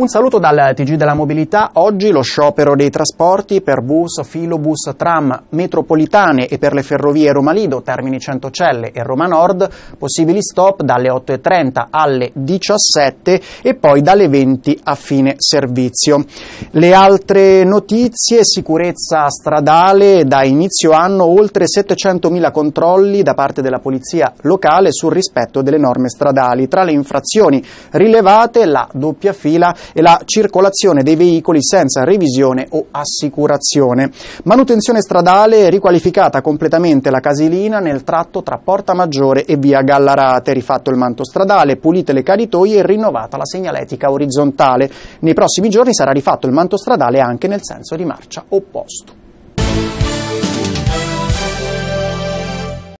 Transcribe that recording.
Un saluto dal TG della mobilità. Oggi lo sciopero dei trasporti per bus, filobus, tram metropolitane e per le ferrovie Roma Lido, Termini Centocelle e Roma Nord. Possibili stop dalle 8.30 alle 17 e poi dalle 20 a fine servizio. Le altre notizie, sicurezza stradale, da inizio anno oltre 700.000 controlli da parte della polizia locale sul rispetto delle norme stradali. Tra le infrazioni rilevate la doppia fila e la circolazione dei veicoli senza revisione o assicurazione. Manutenzione stradale riqualificata completamente la casilina nel tratto tra Porta Maggiore e via Gallarate, rifatto il manto stradale, pulite le caditoie e rinnovata la segnaletica orizzontale. Nei prossimi giorni sarà rifatto il manto stradale anche nel senso di marcia opposto.